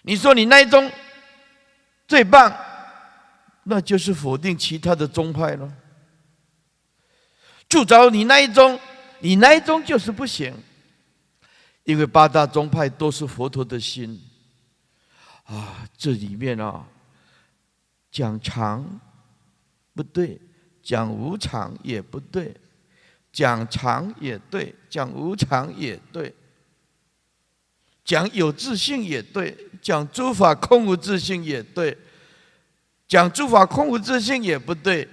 你说你那一宗最棒，那就是否定其他的宗派了。铸造你那一宗，你那一宗就是不行。因为八大宗派都是佛陀的心，啊，这里面啊，讲常不对，讲无常也不对，讲常也对，讲无常也对，讲有自信也对，讲诸法空无自信也对，讲诸法空无自信也不对，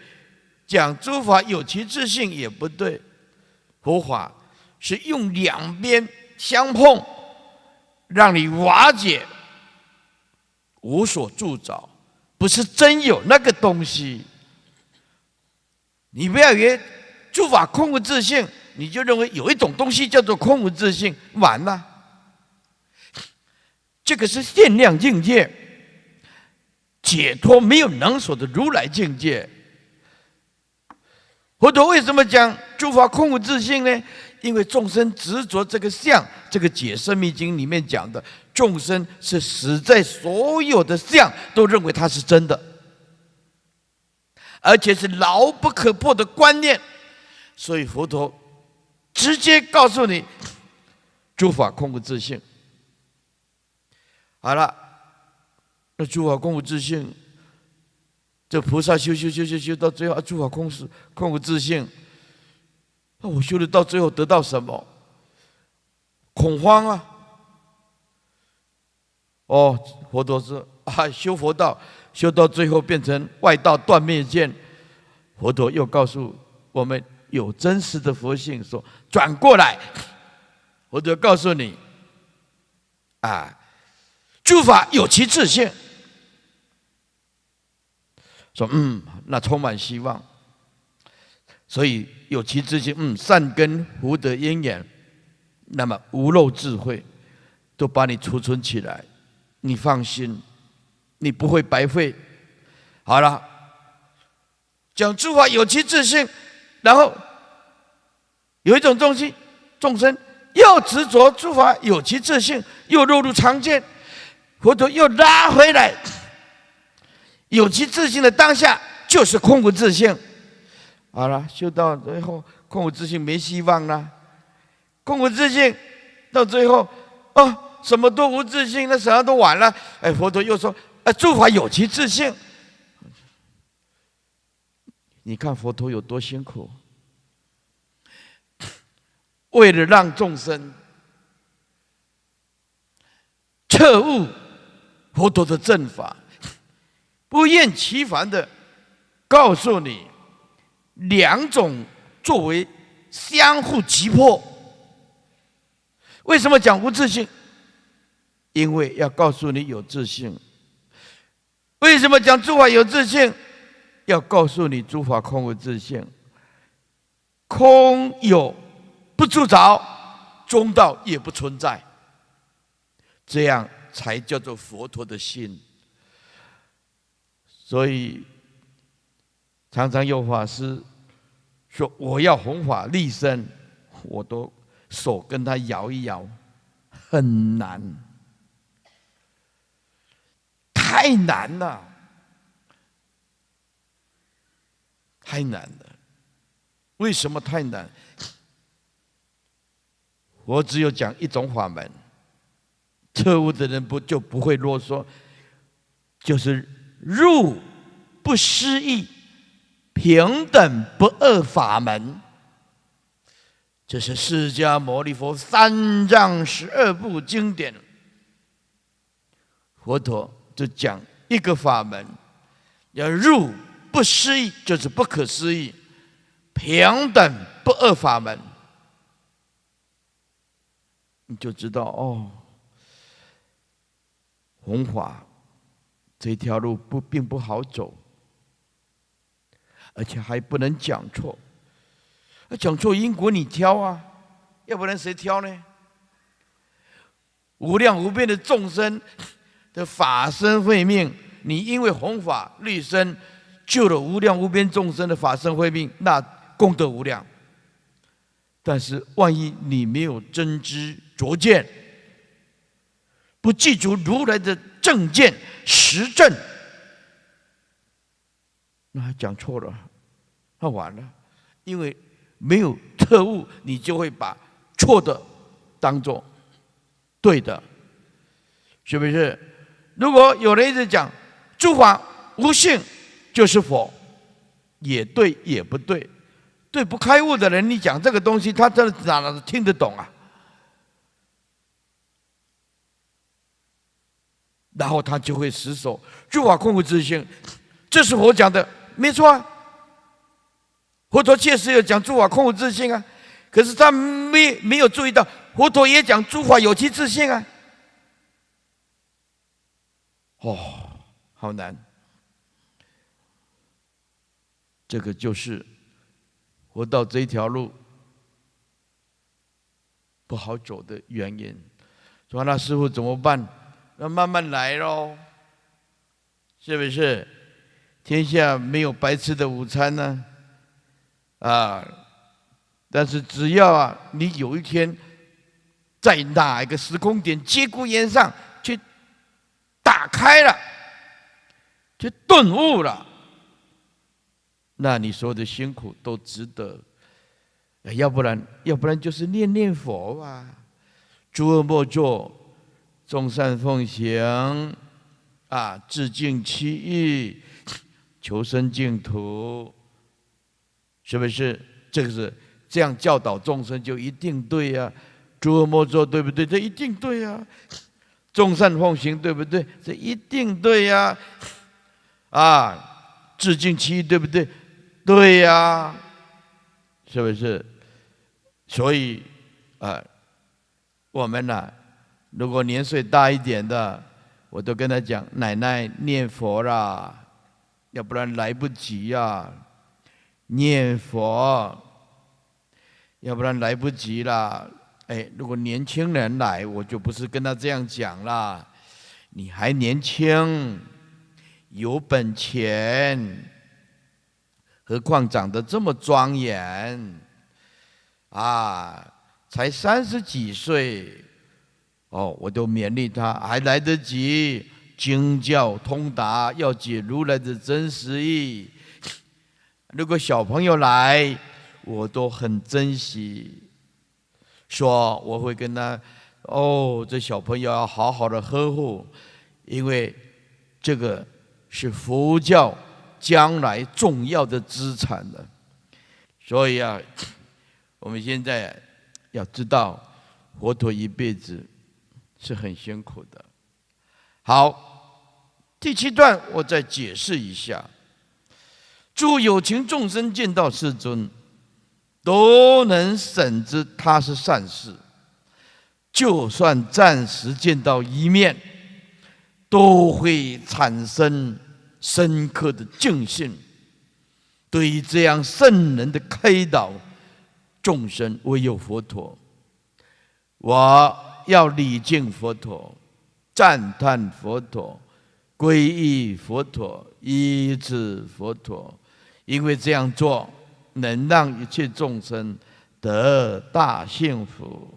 讲诸法有其自信也不对，佛法是用两边。相碰，让你瓦解，无所筑找。不是真有那个东西。你不要以为诸法空无自性，你就认为有一种东西叫做空无自性，完了。这个是限量境界，解脱没有能所的如来境界。佛陀为什么讲诸法空无自性呢？因为众生执着这个相，《这个解生密经》里面讲的，众生是死在所有的相，都认为它是真的，而且是牢不可破的观念。所以佛陀直接告诉你：诸法空无自性。好了，那诸法空无自性，这菩萨修修修修修，到最后诸法空是空无自性。那我修的到最后得到什么？恐慌啊！哦，佛陀说：“啊，修佛道，修到最后变成外道断灭见。”佛陀又告诉我们有真实的佛性，说：“转过来，我就告诉你，啊，诸法有其自性。”说：“嗯，那充满希望。”所以有其自信，嗯，善根福德因缘，那么无漏智慧都把你储存起来，你放心，你不会白费。好了，讲诸法有其自信，然后有一种东西，众生又执着诸法有其自信，又落入常见，佛陀又拉回来，有其自信的当下就是空无自信。好了，修到最后空无自信没希望了，空无自信到最后，哦，什么都不自信，那啥都晚了。哎，佛陀又说，哎，诸法有其自性。你看佛陀有多辛苦，为了让众生彻悟佛陀的正法，不厌其烦的告诉你。两种作为相互击破。为什么讲无自信？因为要告诉你有自信。为什么讲诸法有自信？要告诉你诸法空无自信。空有不住着，中道也不存在。这样才叫做佛陀的心。所以。常常有法师说：“我要弘法立身，我都手跟他摇一摇，很难，太难了，太难了。为什么太难？我只有讲一种法门，特务的人不就不会啰嗦，就是入不失意。平等不二法门，这是释迦牟尼佛三藏十二部经典，佛陀就讲一个法门，要入不思议，就是不可思议平等不二法门，你就知道哦，弘法这条路不并不好走。而且还不能讲错，讲错因果你挑啊，要不然谁挑呢？无量无边的众生的法身慧命，你因为弘法律身，救了无量无边众生的法身慧命，那功德无量。但是万一你没有真知灼见，不记住如来的正见实证。那讲错了，那完了，因为没有特悟，你就会把错的当做对的，是不是？如果有人一直讲诸法无性就是佛，也对也不对，对不开悟的人，你讲这个东西，他真的哪能听得懂啊？然后他就会死守诸法空无自性，这是我讲的。没错啊，佛陀确实有讲诸法空无自性啊，可是他没没有注意到，佛陀也讲诸法有其自性啊。哦，好难，这个就是，活到这一条路不好走的原因。说那师傅怎么办？要慢慢来喽，是不是？天下没有白吃的午餐呢，啊！但是只要啊，你有一天在哪一个时空点，节骨眼上去打开了，去顿悟了，那你所有的辛苦都值得。要不然，要不然就是念念佛吧，诸恶莫作，众善奉行，啊，自敬其意。求生净土，是不是这个是这样教导众生就一定对呀？诸恶莫作，对不对？这一定对呀。众善奉行，对不对？这一定对呀。啊，致敬其意，对不对？对呀，是不是？所以啊，我们呢，如果年岁大一点的，我都跟他讲，奶奶念佛啦。要不然来不及呀，念佛，要不然来不及了。哎，如果年轻人来，我就不是跟他这样讲了。你还年轻，有本钱，何况长得这么庄严，啊，才三十几岁，哦，我都勉励他，还来得及。经教通达，要解如来的真实意。如果小朋友来，我都很珍惜，说我会跟他，哦，这小朋友要好好的呵护，因为这个是佛教将来重要的资产了。所以啊，我们现在要知道，佛陀一辈子是很辛苦的。好，第七段我再解释一下。祝有情众生见到世尊，都能深知他是善事。就算暂时见到一面，都会产生深刻的敬信。对于这样圣人的开导，众生唯有佛陀。我要礼敬佛陀。赞叹佛陀，皈依佛陀，依止佛陀，因为这样做能让一切众生得大幸福。